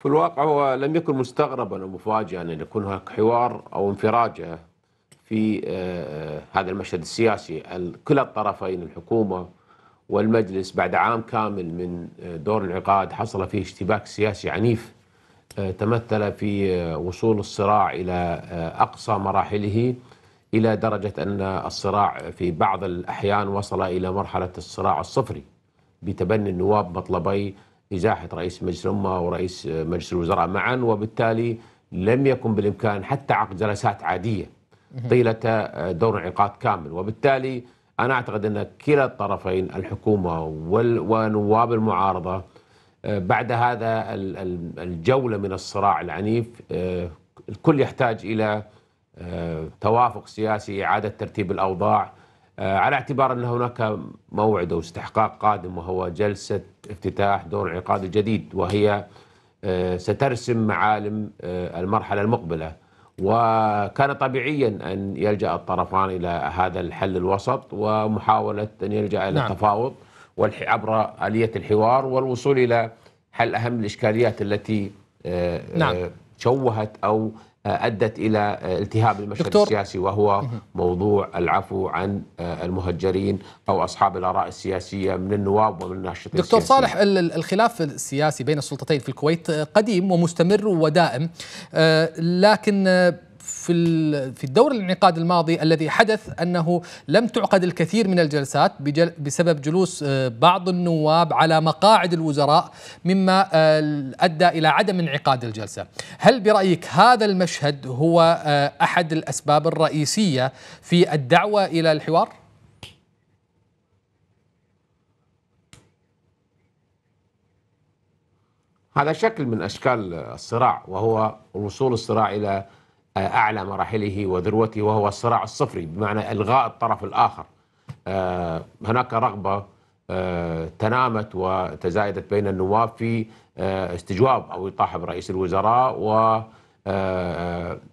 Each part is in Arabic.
في الواقع هو لم يكن مستغربا ومفاجئا ان يكون هناك حوار او انفراجه في آه، هذا المشهد السياسي كلا الطرفين الحكومه والمجلس بعد عام كامل من آه، دور العقاد حصل فيه اشتباك سياسي عنيف آه، تمثل في وصول الصراع الى اقصى مراحله الى درجه ان الصراع في بعض الاحيان وصل الى مرحله الصراع الصفري بتبني النواب مطلبي إزاحة رئيس مجلس الأمة ورئيس مجلس الوزراء معا وبالتالي لم يكن بالإمكان حتى عقد جلسات عادية طيلة دور انعقاد كامل وبالتالي أنا أعتقد أن كلا الطرفين الحكومة ونواب المعارضة بعد هذا الجولة من الصراع العنيف آه، الكل يحتاج إلى آه، توافق سياسي إعادة ترتيب الأوضاع آه، على اعتبار ان هناك موعد او استحقاق قادم وهو جلسه افتتاح دور انعقاد الجديد وهي آه، سترسم معالم آه، المرحله المقبله وكان طبيعيا ان يلجا الطرفان الى هذا الحل الوسط ومحاوله ان يلجا الى نعم. التفاوض عبر اليه الحوار والوصول الى حل اهم الاشكاليات التي نعم. شوهت أو أدت إلى التهاب المشهد السياسي وهو موضوع العفو عن المهجرين أو أصحاب الآراء السياسية من النواب ومن الناشطين دكتور صالح الخلاف السياسي بين السلطتين في الكويت قديم ومستمر ودائم آه، لكن في في الدور الانعقاد الماضي الذي حدث انه لم تعقد الكثير من الجلسات بسبب جلوس آه، بعض النواب على مقاعد الوزراء مما آه، ادى الى عدم انعقاد الجلسه. هل برايك هذا المشهد هو آه، احد الاسباب الرئيسيه في الدعوه الى الحوار؟ هذا شكل من اشكال الصراع وهو وصول الصراع الى أعلى مراحله وذروته وهو الصراع الصفري بمعنى إلغاء الطرف الآخر آه، هناك رغبة آه، تنامت وتزايدت بين النواب في آه، استجواب أو إطاحة برئيس الوزراء و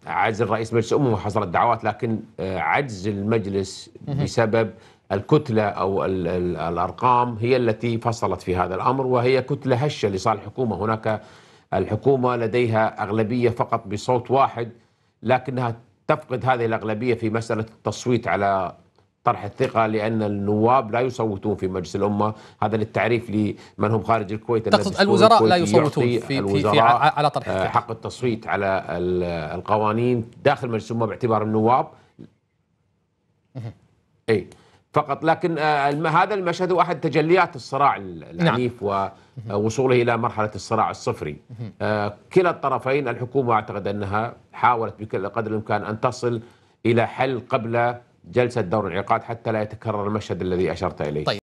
عزل رئيس مجلس الامه وحصلت دعوات لكن عجز المجلس بسبب الكتلة أو الأرقام هي التي فصلت في هذا الأمر وهي كتلة هشة لصالح الحكومة هناك الحكومة لديها أغلبية فقط بصوت واحد لكنها تفقد هذه الأغلبية في مسألة التصويت على طرح الثقة لأن النواب لا يصوتون في مجلس الأمة هذا للتعريف لمن هم خارج الكويت تقصد الوزراء لا يصوتون في, في, في على طرح الثقة حق التصويت على القوانين داخل مجلس الأمة باعتبار النواب أي فقط لكن آه، هذا المشهد هو احد تجليات الصراع نعم. العنيف نعم. ووصوله الى مرحله الصراع الصفري آه، كلا الطرفين الحكومه اعتقد انها حاولت بكل قدر الامكان ان تصل الى حل قبل جلسه دور الانعقاد حتى لا يتكرر المشهد الذي اشرت اليه طيب.